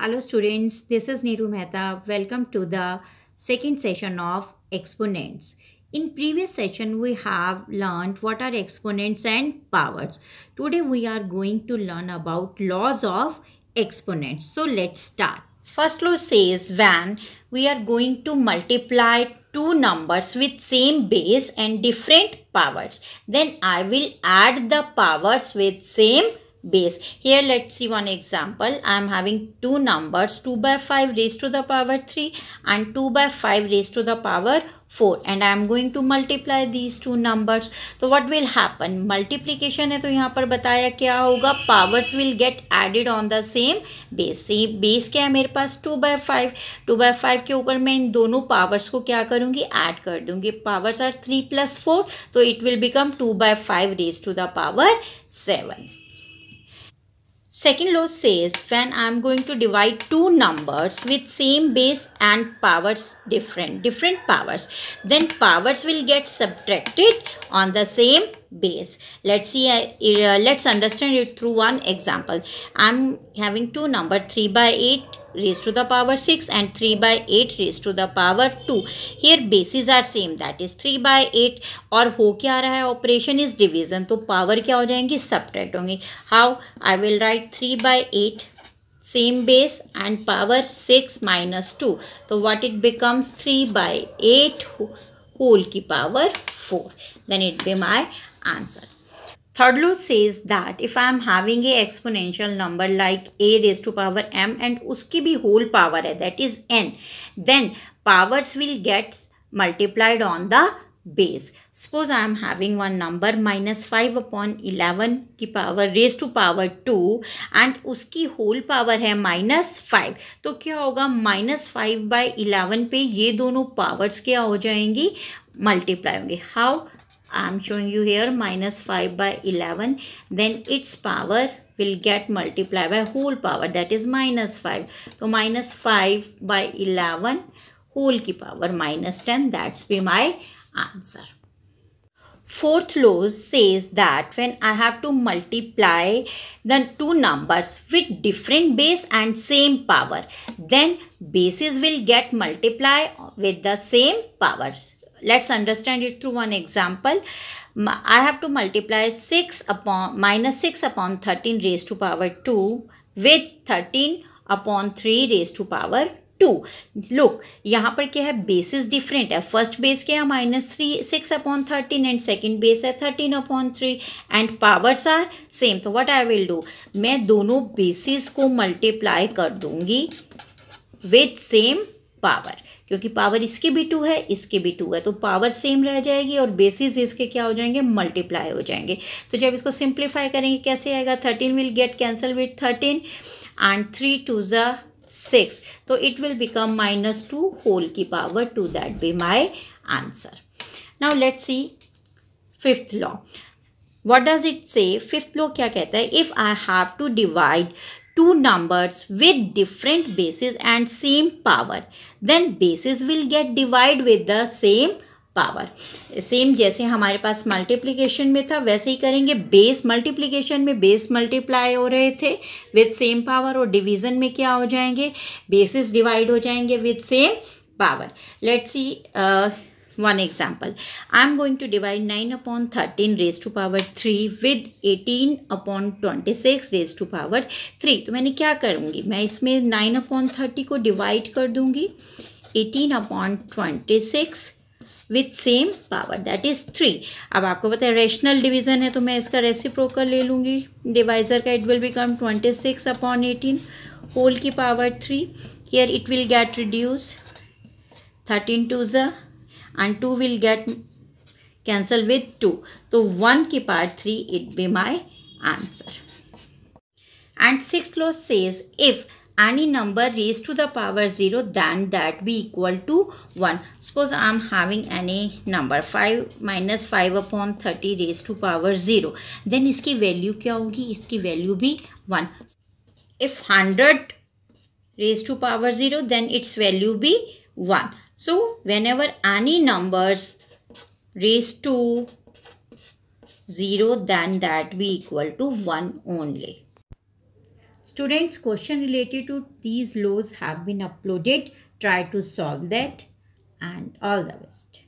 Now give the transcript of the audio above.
Hello students, this is Neeru Mehta. Welcome to the second session of exponents. In previous session, we have learned what are exponents and powers. Today, we are going to learn about laws of exponents. So, let's start. First law says when we are going to multiply two numbers with same base and different powers, then I will add the powers with same base. Here let's see one example. I am having two numbers 2 by 5 raised to the power 3 and 2 by 5 raised to the power 4 and I am going to multiply these two numbers. So what will happen? Multiplication hai तो यहाँ पर बताया क्या होगा Powers will get added on the same base. See base kya hai mere paas 2 by 5. 2 by 5 ke upar main इन दोनों powers ko kya karungi? add kar dungi. Powers are 3 plus 4 so it will become 2 by 5 raised to the power 7. Second law says when I am going to divide two numbers with same base and powers different, different powers, then powers will get subtracted on the same base. Let's see, uh, uh, let's understand it through one example. I'm having two number 3 by 8 raise to the power six and three by eight raise to the power two here bases are same that is three by eight और हो क्या रहा है operation is division तो power क्या हो जाएंगी सब ट्रैक्ट होंगी how I will write three by eight same base and power six minus two तो what it becomes three by eight whole की power four then it be my answer Thurlow says that if I am having a exponential number like a raised to power m and उसकी भी whole power है that is n then powers will get multiplied on the base. Suppose I am having one number minus 5 upon 11 की power raised to power 2 and उसकी whole power है minus 5 तो क्या होगा minus 5 by 11 पे ये दोनों powers क्या हो जाएंगी multiply होंगे how I'm showing you here minus 5 by 11 then its power will get multiplied by whole power that is minus 5. So minus 5 by 11 whole ki power minus 10 that's be my answer. Fourth law says that when I have to multiply the two numbers with different base and same power then bases will get multiplied with the same powers let's understand it through one example i have to multiply 6 upon minus 6 upon 13 raised to power 2 with 13 upon three raise to power two look यहाँ पर क्या है bases different है first base क्या है minus three six upon thirteen and second base है thirteen upon three and powers are same तो what I will do मैं दोनों बेसिस को मल्टीप्लाई कर दूंगी विथ सेम पावर क्योंकि पावर इसकी भी टू है इसकी भी टू है तो पावर सेम रह जाएगी और बेसिस इसके क्या हो जाएंगे मल्टीप्लाई हो जाएंगे तो जब इसको सिंप्लीफाई करेंगे कैसे आएगा thirteen will get cancel with thirteen and three two ज सिक्स तो it will become minus two whole की power two that be my answer now let see fifth law what does it say fifth law क्या कहता है if I have to divide two numbers with different bases and same power then bases will get divided with the same power same जैसे हमारे पास multiplication में था वैसे ही करेंगे बेस मल्टीप्लीकेशन में बेस मल्टीप्लाई हो रहे थे विद सेम पावर और डिवीजन में क्या हो जाएंगे बेसिस डिवाइड हो जाएंगे with same power let's see One example, I am going to divide 9 upon 13 raised to power 3 with 18 upon 26 raised to power 3. तो मैंने क्या करूँगी मैं इसमें 9 upon 30 को डिवाइड कर दूँगी 18 upon 26 with same power that is three अब आपको पता है रेशनल डिविजन है तो मैं इसका रेसिप्रोकर ले लूँगी डिवाइज़र का it will become twenty six upon eighteen whole की power three here it will get reduce thirteen two ज़ and two will get cancel with two तो वन की part three it be my answer and six close says if any number raise to the power zero then that be equal to one suppose I am having any number five minus five upon thirty raise to power zero then इसकी value क्या होगी इसकी value भी one if hundred raise to power zero then its value भी 1. So, whenever any numbers raised to 0 then that be equal to 1 only. Students, question related to these laws have been uploaded. Try to solve that and all the best.